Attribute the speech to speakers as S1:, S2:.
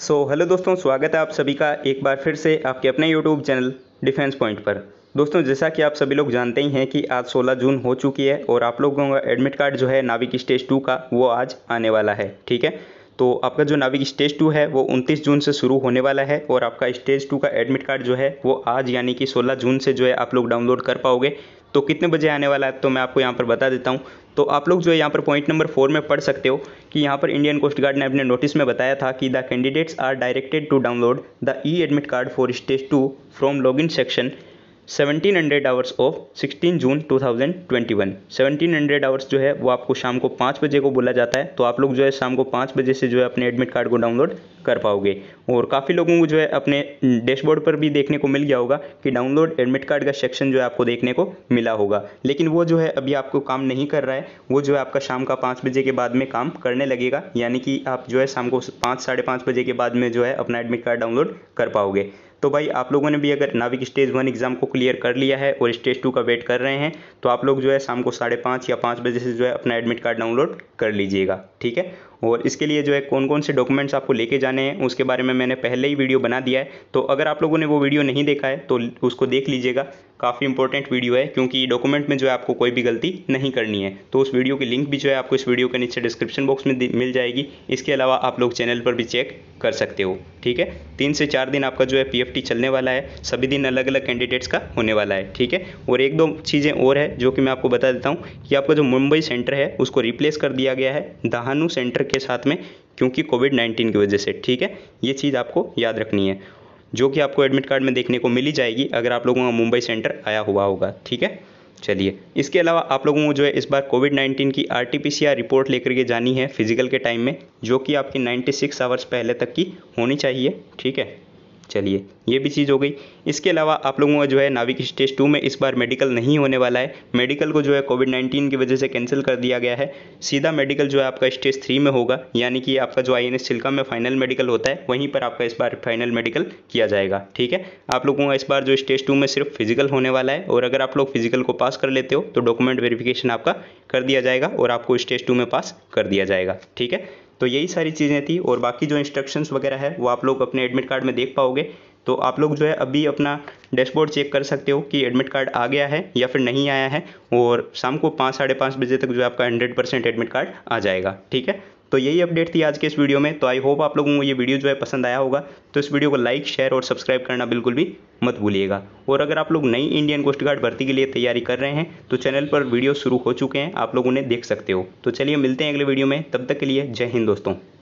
S1: सो so, hello दोस्तों स्वागत है आप सभी का एक बार फिर से आपके अपने यूट्यूब चैनल डिफेंस पॉइंट पर दोस्तों जैसा कि आप सभी लोग जानते ही हैं कि आज 16 जून हो चुकी है और आप लोगों का एडमिट कार्ड जो है नाविक स्टेज टू का वो आज आने वाला है ठीक है तो आपका जो नाविक स्टेज टू है वो 29 जून से शुरू होने वाला है और आपका स्टेज टू का एडमिट कार्ड जो है वो आज यानी कि 16 जून से जो है आप लोग डाउनलोड कर पाओगे तो कितने बजे आने वाला है तो मैं आपको यहाँ पर बता देता हूँ तो आप लोग जो है यहाँ पर पॉइंट नंबर फोर में पढ़ सकते हो कि यहाँ पर इंडियन कोस्ट गार्ड ने अपने नोटिस में बताया था कि the candidates are directed to download the e admit card for stage two from in section seventeen hundred hours of sixteen June two thousand twenty one seventeen hundred hours जो है वो आपको शाम को पाँच बजे को बोला जाता है तो आप लोग जो है शाम को पाँच बजे से जो है अपने एडमिट कार्ड को डाउनलोड कर पाओगे और काफ़ी लोगों को जो है अपने डैशबोर्ड पर भी देखने को मिल गया होगा कि डाउनलोड एडमिट कार्ड का सेक्शन जो है आपको देखने को मिला होगा लेकिन वो जो है अभी आपको काम नहीं कर रहा है वो जो है आपका शाम का पाँच बजे के बाद में काम करने लगेगा यानी कि आप जो है शाम को पाँच साढ़े पाँच बजे के बाद में जो है अपना एडमिट कार्ड डाउनलोड कर पाओगे तो भाई आप लोगों ने भी अगर नाविक स्टेज वन एग्ज़ाम को क्लियर कर लिया है और स्टेज टू का वेट कर रहे हैं तो आप लोग जो है शाम को साढ़े पाँच या पाँच बजे से जो है अपना एडमिट कार्ड डाउनलोड कर लीजिएगा ठीक है और इसके लिए जो है कौन कौन से डॉक्यूमेंट्स आपको लेके जाने हैं उसके बारे में मैंने पहले ही वीडियो बना दिया है तो अगर आप लोगों ने वो वीडियो नहीं देखा है तो उसको देख लीजिएगा काफ़ी इंपॉर्टेंट वीडियो है क्योंकि डॉक्यूमेंट में जो है आपको कोई भी गलती नहीं करनी है तो उस वीडियो की लिंक भी जो है आपको इस वीडियो के नीचे डिस्क्रिप्शन बॉक्स में मिल जाएगी इसके अलावा आप लोग चैनल पर भी चेक कर सकते हो ठीक है तीन से चार दिन आपका जो है पीएफटी चलने वाला है सभी दिन अलग अलग कैंडिडेट्स का होने वाला है ठीक है और एक दो चीज़ें और है जो कि मैं आपको बता देता हूँ कि आपका जो मुंबई सेंटर है उसको रिप्लेस कर दिया गया है दहानू सेंटर के साथ में क्योंकि कोविड नाइन्टीन की वजह से ठीक है ये चीज़ आपको याद रखनी है जो कि आपको एडमिट कार्ड में देखने को मिली जाएगी अगर आप लोगों का मुंबई सेंटर आया हुआ होगा ठीक है चलिए इसके अलावा आप लोगों को जो है इस बार कोविड 19 की आर रिपोर्ट लेकर के जानी है फिजिकल के टाइम में जो कि आपकी 96 आवर्स पहले तक की होनी चाहिए ठीक है चलिए ये भी चीज़ हो गई इसके अलावा आप लोगों का जो है नाविक स्टेज टू में इस बार मेडिकल नहीं होने वाला है मेडिकल को जो है कोविड नाइन्टीन की वजह से कैंसिल कर दिया गया है सीधा मेडिकल जो है आपका स्टेज थ्री में होगा यानी कि आपका जो आई एन में फाइनल मेडिकल होता है वहीं पर आपका इस बार फाइनल मेडिकल किया जाएगा ठीक है आप लोगों का इस बार जो स्टेज टू में सिर्फ फिजिकल होने वाला है और अगर आप लोग फिजिकल को पास कर लेते हो तो डॉक्यूमेंट वेरीफिकेशन आपका कर दिया जाएगा और आपको स्टेज टू में पास कर दिया जाएगा ठीक है तो यही सारी चीज़ें थी और बाकी जो इंस्ट्रक्शंस वगैरह है वो आप लोग अपने एडमिट कार्ड में देख पाओगे तो आप लोग जो है अभी अपना डैशबोर्ड चेक कर सकते हो कि एडमिट कार्ड आ गया है या फिर नहीं आया है और शाम को पाँच साढ़े पाँच बजे तक जो है आपका हंड्रेड परसेंट एडमिट कार्ड आ जाएगा ठीक है तो यही अपडेट थी आज के इस वीडियो में तो आई होप आप लोगों को ये वीडियो जो है पसंद आया होगा तो इस वीडियो को लाइक शेयर और सब्सक्राइब करना बिल्कुल भी मत भूलिएगा और अगर आप लोग नई इंडियन कोस्ट गार्ड भर्ती के लिए तैयारी कर रहे हैं तो चैनल पर वीडियो शुरू हो चुके हैं आप लोग उन्हें देख सकते हो तो चलिए मिलते हैं अगले वीडियो में तब तक के लिए जय हिंद दोस्तों